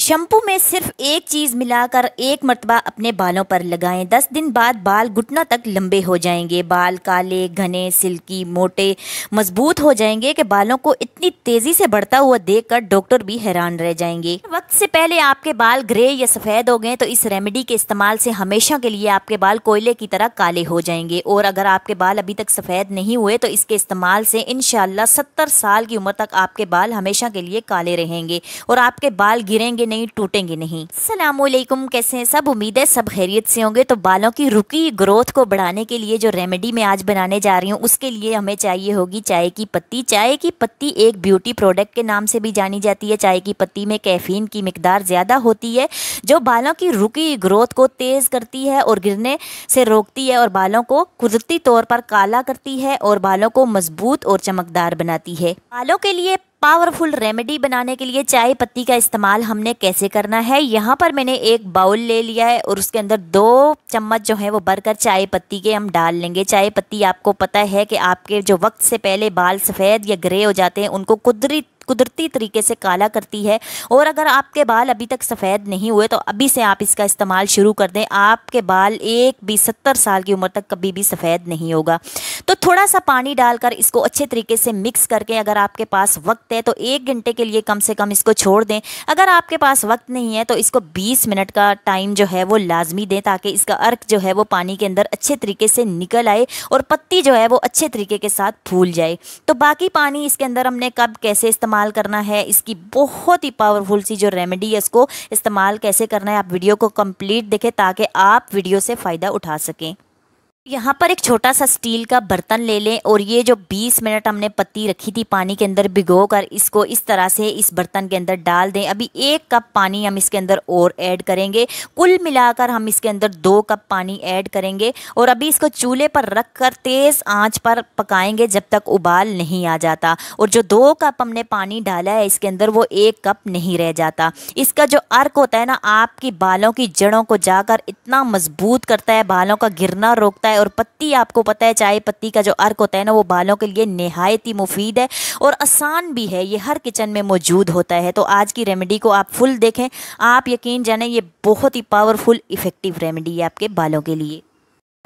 shampoo में सिर्फ एक चीज़ मिलाकर एक मरतबा अपने बालों पर लगाएं दस दिन बाद बाल घुटनों तक लंबे हो जाएंगे बाल काले घने सिल्की मोटे मजबूत हो जाएंगे कि बालों को इतनी तेज़ी से बढ़ता हुआ देखकर डॉक्टर भी हैरान रह जाएंगे वक्त से पहले आपके बाल ग्रे या सफ़ेद हो गए तो इस रेमेडी के इस्तेमाल से हमेशा के लिए आपके बाल कोयले की तरह काले हो जाएंगे और अगर आपके बाल अभी तक सफ़ेद नहीं हुए तो इसके इस्तेमाल से इनशाला सत्तर साल की उम्र तक आपके बाल हमेशा के लिए काले रहेंगे और आपके बाल गिरेंगे टूटेंगे नहीं टूटेंगे नहीं सलामकुम कैसे हैं सब उम्मीद है सब खैरियत से होंगे तो बालों की रुकी ग्रोथ को बढ़ाने के लिए जो रेमेडी मैं आज बनाने जा रही हूँ उसके लिए हमें चाहिए होगी चाय की पत्ती चाय की पत्ती एक ब्यूटी प्रोडक्ट के नाम से भी जानी जाती है चाय की पत्ती में कैफीन की मकदार ज़्यादा होती है जो बालों की रुकी ग्रोथ को तेज़ करती है और गिरने से रोकती है और बालों को कुदरती तौर पर काला करती है और बालों को मजबूत और चमकदार बनाती है बालों के लिए पावरफुल रेमेडी बनाने के लिए चाय पत्ती का इस्तेमाल हमने कैसे करना है यहाँ पर मैंने एक बाउल ले लिया है और उसके अंदर दो चम्मच जो है वो भरकर चाय पत्ती के हम डाल लेंगे चाय पत्ती आपको पता है कि आपके जो वक्त से पहले बाल सफ़ेद या ग्रे हो जाते हैं उनको कुदरत कुदरती तरीके से काला करती है और अगर आपके बाल अभी तक सफ़ेद नहीं हुए तो अभी से आप इसका इस्तेमाल शुरू कर दें आपके बाल एक भी सत्तर साल की उम्र तक कभी भी सफ़ेद नहीं होगा तो थोड़ा सा पानी डालकर इसको अच्छे तरीके से मिक्स करके अगर आपके पास वक्त है तो एक घंटे के लिए कम से कम इसको छोड़ दें अगर आपके पास वक्त नहीं है तो इसको बीस मिनट का टाइम जो है वो लाजमी दें ताकि इसका अर्क जो है वो पानी के अंदर अच्छे तरीके से निकल आए और पत्ती जो है वो अच्छे तरीके के साथ फूल जाए तो बाकी पानी इसके अंदर हमने कब कैसे इस्तेमाल इस्तेमाल करना है इसकी बहुत ही पावरफुल सी जो रेमेडी है इसको इस्तेमाल कैसे करना है आप वीडियो को कंप्लीट देखें ताकि आप वीडियो से फ़ायदा उठा सकें यहाँ पर एक छोटा सा स्टील का बर्तन ले लें और ये जो 20 मिनट हमने पत्ती रखी थी पानी के अंदर भिगो कर इसको इस तरह से इस बर्तन के अंदर डाल दें अभी एक कप पानी हम इसके अंदर और ऐड करेंगे कुल मिलाकर हम इसके अंदर दो कप पानी ऐड करेंगे और अभी इसको चूल्हे पर रख कर तेज़ आँच पर पकाएंगे जब तक उबाल नहीं आ जाता और जो दो कप हमने पानी डाला है इसके अंदर वो एक कप नहीं रह जाता इसका जो अर्क होता है ना आपकी बालों की जड़ों को जाकर इतना मजबूत करता है बालों का गिरना रोकता है है और पत्ती आपको पता है चाय पत्ती का जो अर्क होता है ना वो बालों के लिए नहायत ही मुफीद है और आसान भी है ये हर किचन में मौजूद होता है तो आज की रेमेडी को आप फुल देखें आप यकीन जाने ये बहुत ही पावरफुल इफ़ेक्टिव रेमेडी है आपके बालों के लिए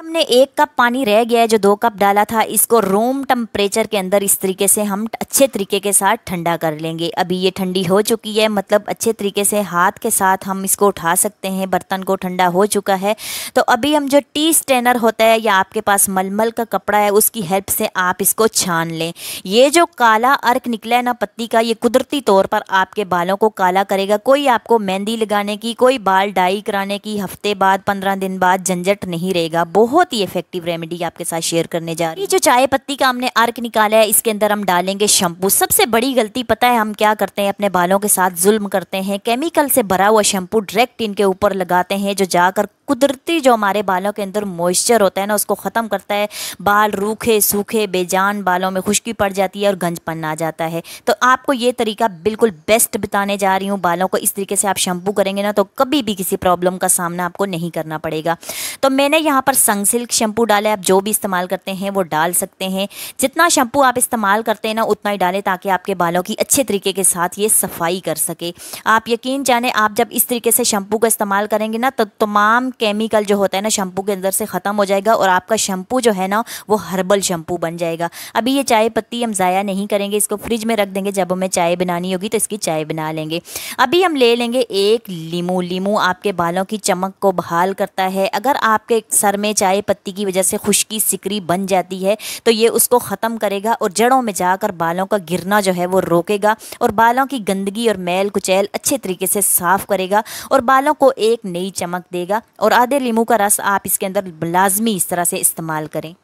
हमने एक कप पानी रह गया है जो दो कप डाला था इसको रूम टेम्परेचर के अंदर इस तरीके से हम अच्छे तरीके के साथ ठंडा कर लेंगे अभी ये ठंडी हो चुकी है मतलब अच्छे तरीके से हाथ के साथ हम इसको उठा सकते हैं बर्तन को ठंडा हो चुका है तो अभी हम जो टी स्टेनर होता है या आपके पास मलमल का कपड़ा है उसकी हेल्प से आप इसको छान लें ये जो काला अर्क निकला है ना पत्ती का ये कुदरती तौर पर आपके बालों को काला करेगा कोई आपको मेहंदी लगाने की कोई बाल डाई कराने की हफ्ते बाद पंद्रह दिन बाद झंझट नहीं रहेगा बहुत बहुत ही इफेक्टिव रेमेडी आपके साथ शेयर करने जा रही है जो चाय पत्ती का हमने अर्क निकाला है इसके अंदर हम डालेंगे शैम्पू सबसे बड़ी गलती पता है हम क्या करते हैं अपने बालों के साथ जुल्म करते हैं केमिकल से भरा हुआ शैम्पू डायरेक्ट इनके ऊपर लगाते हैं जो जाकर कुदरती जो हमारे बालों के अंदर मॉइस्चर होता है ना उसको ख़त्म करता है बाल रूखे सूखे बेजान बालों में खुश्की पड़ जाती है और गंजपन आ जाता है तो आपको ये तरीका बिल्कुल बेस्ट बताने जा रही हूँ बालों को इस तरीके से आप शैम्पू करेंगे ना तो कभी भी किसी प्रॉब्लम का सामना आपको नहीं करना पड़ेगा तो मैंने यहाँ पर संग संगसिल्क शैम्पू डाले आप जो भी इस्तेमाल करते हैं वो डाल सकते हैं जितना शैम्पू आप इस्तेमाल करते हैं ना उतना ही डालें ताकि आपके बालों की अच्छे तरीके के साथ ये सफाई कर सके आप यकीन जाने आप जब इस तरीके से शैम्पू का इस्तेमाल करेंगे ना तो तमाम केमिकल जो होता है ना शैम्पू के अंदर से ख़त्म हो जाएगा और आपका शैम्पू जो है ना वो हर्बल शैम्पू बन जाएगा अभी ये चाय पत्ती हम ज़ाया नहीं करेंगे इसको फ्रिज में रख देंगे जब हमें चाय बनानी होगी तो इसकी चाय बना लेंगे अभी हम ले लेंगे एक लीमू लीमू आपके बालों की चमक को बहाल करता है अगर आपके सर में चाय चाय पत्ती की वजह से खुश्की सिकरी बन जाती है तो ये उसको ख़त्म करेगा और जड़ों में जाकर बालों का गिरना जो है वो रोकेगा और बालों की गंदगी और मैल कुचैल अच्छे तरीके से साफ़ करेगा और बालों को एक नई चमक देगा और आधे लीमू का रस आप इसके अंदर लाजमी इस तरह से इस्तेमाल करें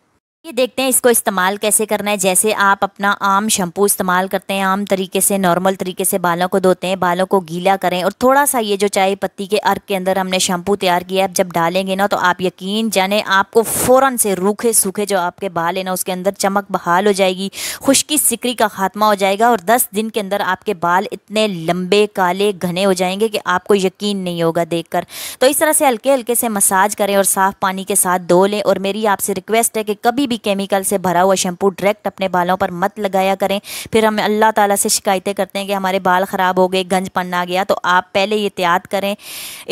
ये देखते हैं इसको इस्तेमाल कैसे करना है जैसे आप अपना आम शैम्पू इस्तेमाल करते हैं आम तरीके से नॉर्मल तरीके से बालों को धोते हैं बालों को गीला करें और थोड़ा सा ये जो चाय पत्ती के अर्क के अंदर हमने शैम्पू तैयार किया है जब डालेंगे ना तो आप यकीन जाने आपको फ़ौरन से रूखे सूखे जो आपके बाल है ना उसके अंदर चमक बहाल हो जाएगी खुश्की सिकरी का खात्मा हो जाएगा और दस दिन के अंदर आपके बाल इतने लंबे काले घने हो जाएंगे कि आपको यकीन नहीं होगा देख तो इस तरह से हल्के हल्के से मसाज करें और साफ़ पानी के साथ धो लें और मेरी आपसे रिक्वेस्ट है कि कभी भी भी केमिकल से भरा हुआ शैम्पू डायरेक्ट अपने बालों पर मत लगाया करें फिर हम अल्लाह ताला से शिकायतें करते हैं कि हमारे बाल ख़राब हो गए गंज पन आ गया तो आप पहले एहतियात करें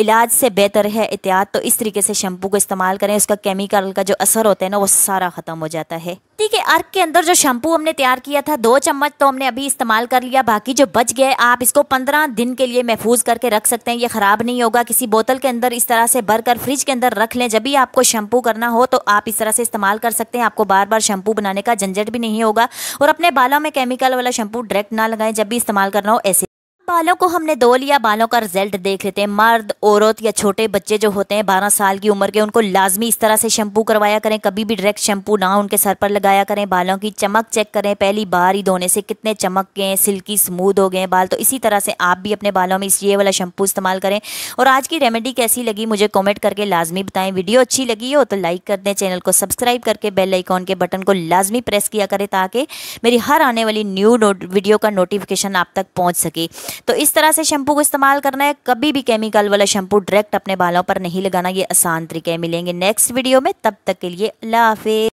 इलाज से बेहतर है एहतियात तो इस तरीके से शैम्पू को इस्तेमाल करें उसका केमिकल का जो असर होता है ना वो सारा ख़त्म हो जाता है मिट्टी के अर्क के अंदर जो शैम्पू हमने तैयार किया था दो चम्मच तो हमने अभी इस्तेमाल कर लिया बाकी जो बच गए आप इसको पंद्रह दिन के लिए महफूज करके रख सकते हैं ये ख़राब नहीं होगा किसी बोतल के अंदर इस तरह से भर कर फ्रिज के अंदर रख लें जब भी आपको शैम्पू करना हो तो आप इस तरह से इस्तेमाल कर सकते हैं आपको बार बार शैम्पू बनाने का झंझट भी नहीं होगा और अपने बालों में केमिकल वाला शैम्पू डायरेक्ट ना लगाएं जब भी इस्तेमाल करना हो ऐसे बालों को हमने धो लिया बालों का रिजल्ट देख लेते हैं मर्द औरत या छोटे बच्चे जो होते हैं बारह साल की उम्र के उनको लाजमी इस तरह से शैम्पू करवाया करें कभी भी डायरेक्ट शैम्पू ना उनके सर पर लगाया करें बालों की चमक चेक करें पहली बार ही धोने से कितने चमक गए सिल्की स्मूद हो गए बाल तो इसी तरह से आप भी अपने बालों में इस ये वाला शैम्पू इस्तेमाल करें और आज की रेमेडी कैसी लगी मुझे कॉमेंट करके लाजमी बताएं वीडियो अच्छी लगी हो तो लाइक कर दें चैनल को सब्सक्राइब करके बेल आइकॉन के बटन को लाजमी प्रेस किया करें ताकि मेरी हर आने वाली न्यू वीडियो का नोटिफिकेशन आप तक पहुँच सके तो इस तरह से शैम्पू को इस्तेमाल करना है कभी भी केमिकल वाला शैम्पू डायरेक्ट अपने बालों पर नहीं लगाना ये आसान तरीके मिलेंगे नेक्स्ट वीडियो में तब तक के लिए अल्लाह हाफिज़